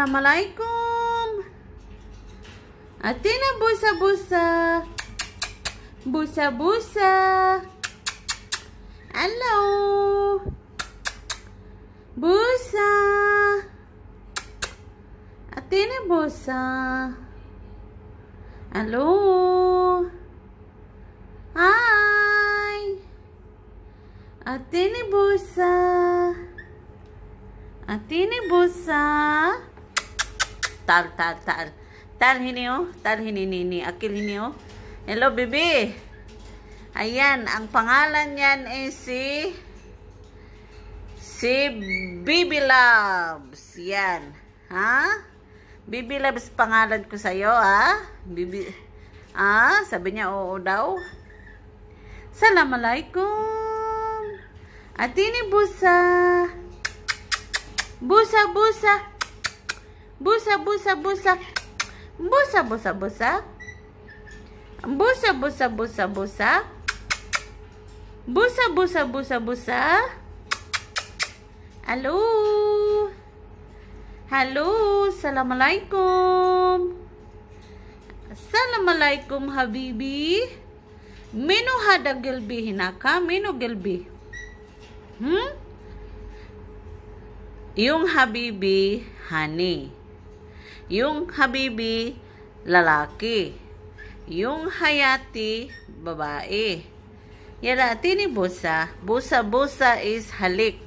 Assalamualaikum. Atina busa-busa. Busa-busa. Hello. Busa. Atina busa. Hello. Hi. Atina busa. Atina busa. tal tal tal tal hini tal hini nini akil hini hello baby ayan ang pangalan niyan ay si si Bibi Loves yan ha Bibi Loves pangalan ko sa'yo ha Bibi ah sabi niya oo daw Assalamualaikum Atini busa Busa busa Busa, busa, busa. Busa, busa, busa. Busa, busa, busa, busa. Busa, busa, busa, busa. Hello. Hello. Assalamualaikum. Assalamualaikum habibi. Mino hada gilbi hinaka. Mino gilbi. Hmm? Yung habibi, honey. Yung Habibi, lalaki. Yung Hayati, babae. Yara, atini busa. Busa-busa is halik.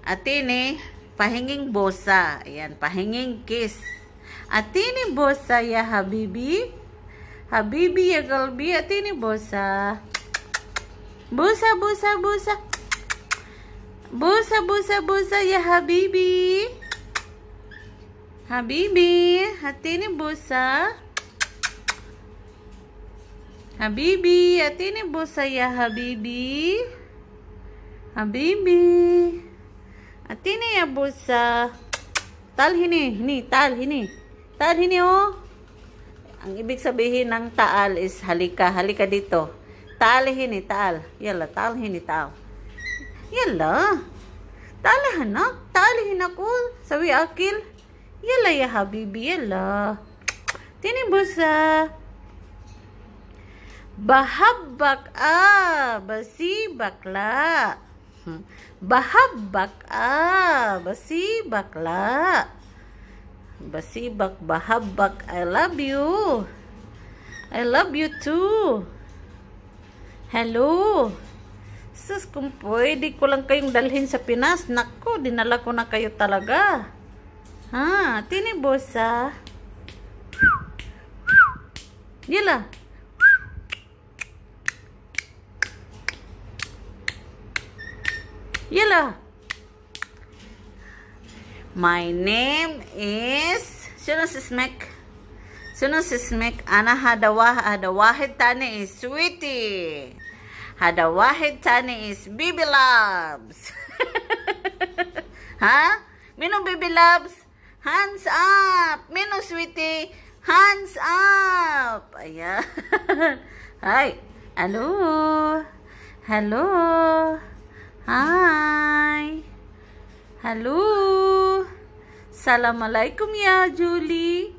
Atini, pahinging busa. Ayan, pahinging kiss. Atini busa ya Habibi. Habibi ya galbi. Atini busa. Busa, busa, busa. Busa, busa, busa ya Habibi. Habibi, ni busa. Habibi, ni busa ya Habibi. Habibi. ni ya busa. Tal hini, hini, tal hini. Tal hini oh. Ang ibig sabihin ng taal is halika, halika dito. Taal hini, taal. Yala, taal hini, taal. Yala. Taal na, taal hinak Sabi, Sawi akil. Yala ya habibi, yala. Tinibusa. Bahabbak a, ah, basi bakla. Bahabbak a, basi bakla. Basibak, hmm. bahabbak, ah, I love you. I love you too. Hello. Sus, kung pwede ko lang kayong dalhin sa Pinas, nako, dinala ko na kayo talaga. Ha, tini ah. Yala. Yala. My name is Sino si Smek? Sino si Smek? Ana hadawah hadawahid tani is sweetie. Hadawahid tani is Bibi Labs. ha? Minong Bibi Labs? Hands up! Minus sweetie! Hands up! Ayan. Hi! Hello! Hello! Hi! Hello! Assalamualaikum ya, Julie!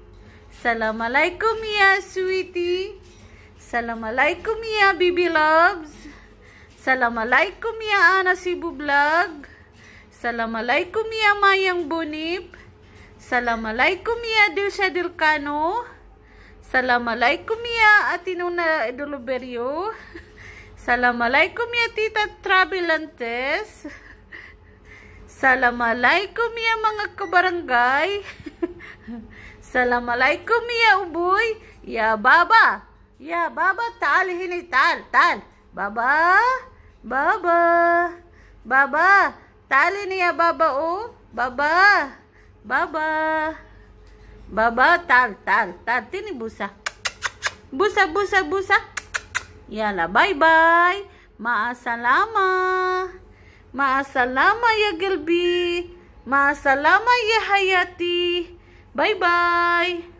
Assalamualaikum ya, sweetie! Assalamualaikum ya, baby loves! Assalamualaikum ya, Ana Cebu Vlog! Assalamualaikum ya, Mayang Bonip! Assalamualaikum ya dil Shadir Kano. Assalamualaikum ya Atinuna Eduluberio. Assalamualaikum ya Tita Travelantes. Assalamualaikum ya mga kabarangay. Assalamualaikum ya uboy. Ya baba. Ya baba tal hini tal tal. Baba. Baba. Baba. Tali niya baba o. Oh. Baba. Baba. Baba tar tar tar tini busa. Busa busa busa. Yalah bye bye. Maasalama. Maasalama ya gelbi. Maasalama ya hayati. Bye bye.